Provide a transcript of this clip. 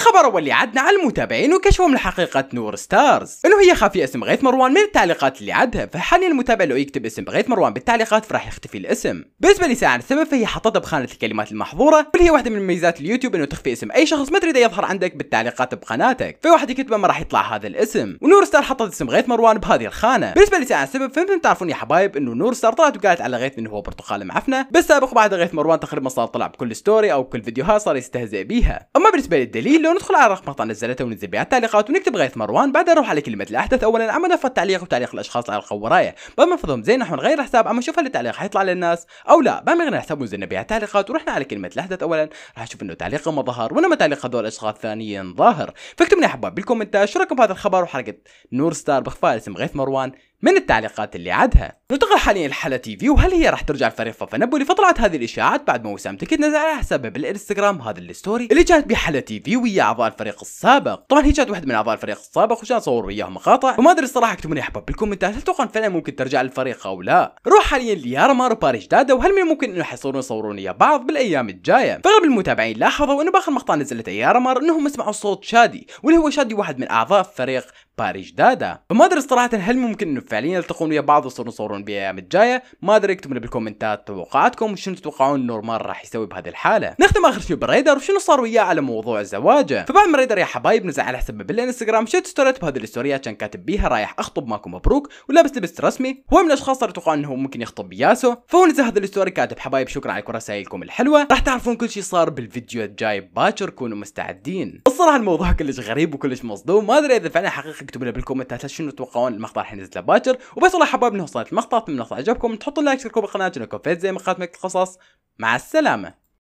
الخبر اللي عدنا على المتابعين وكشفهم لحقيقة نور ستارز انه هي خافية اسم غيث مروان من التعليقات اللي عدها فحاليا المتابع لو يكتب اسم غيث مروان بالتعليقات فراح يختفي الاسم بالنسبة لساعة السبب فهي حطتها بخانة الكلمات المحظورة واللي هي واحدة من مميزات اليوتيوب انه تخفي اسم اي شخص ما تريده يظهر عندك بالتعليقات بقناتك فواحد يكتبه ما راح يطلع هذا الاسم ونور ستار حطت اسم غيث مروان بهذه الخانة بالنسبة لساعة السبب فانتم تعرفون يا حبايب انه نور ستار طلعت وقالت على غيث انه هو برتقال معفنه سابق بعد غيث مروان تقريبا صار طلع بكل ستوري او كل فيديوهات صار يستهزئ بيها اما بالنسبة للدليل وندخل ندخل على رقم مقطع نزلته وننزل بها التعليقات ونكتب غيث مروان بعدها نروح على كلمه الاحدث اولا اما نفرض تعليق وتعليق الاشخاص على الرقم بعد بما نفضهم زين نحن نغير حساب اما نشوف هل التعليق حيطلع للناس او لا بما غير حساب ونزلنا بها التعليقات ورحنا على كلمه الاحدث اولا راح نشوف انه تعليق ما ظهر وانما تعليق هذول الاشخاص ثانيا ظاهر فاكتبوا لي احباب بالكومنتات شو رايكم بهذا الخبر وحلقه نور ستار بخفاء اسم غيث مروان من التعليقات اللي عدها ننتقل حاليا لحالة في وهل هي راح ترجع لفريق فافا نابولي فطلعت هذه الاشاعات بعد ما وسام تكيت نزل على حسابها بالانستغرام هذا الستوري اللي كانت بحالة في ويا اعضاء الفريق السابق طبعا هي كانت واحده من اعضاء الفريق السابق وشان صور وياهم مقاطع وما ادري الصراحه اكتبوا لي احباب بالكومنتات هل تتوقعون فعلا ممكن ترجع للفريق او لا روح حاليا ليارمار وباريس دادا وهل من الممكن انه حيصيرون يصورون ويا بعض بالايام الجايه فغلب المتابعين لاحظوا انه باخر مقطع نزلت يارمار انهم سمعوا صوت شادي واللي هو شادي واحد من اعضاء فريق باري دادا فما ادري صراحه هل ممكن انه فعليا يلتقون ويا بعض ويصيرون يصورون بالايام الجايه ما ادري اكتبوا لي بالكومنتات توقعاتكم وشنو تتوقعون نورمال راح يسوي بهذه الحاله نختم اخر شيء بريدر وشنو صار وياه على موضوع زواجه فبعد ما ريدر يا حبايب نزل على حسابه بالانستغرام شيت ستوريات بهذه الستوريات كان كاتب بيها رايح اخطب ماكو مبروك ولابس لبس رسمي هو من الاشخاص اللي توقع انه ممكن يخطب بياسو فهو نزل هذا الستوري كاتب حبايب شكرا على رسائلكم الحلوه راح تعرفون كل شيء صار بالفيديو الجاي باكر كونوا مستعدين الصراحه الموضوع كلش غريب وكلش مصدوم ما ادري اذا فعلا حقيقه اكتبوا لنا بالكومنتات شنو تتوقعون المقطع راح ينزل باكر وبس والله حبايبنا وصلت المقطع اتمنى المقطع عجبكم تحطوا لايك تشتركوا بالقناه جنكم فيت زي مقاطع القصص مع السلامه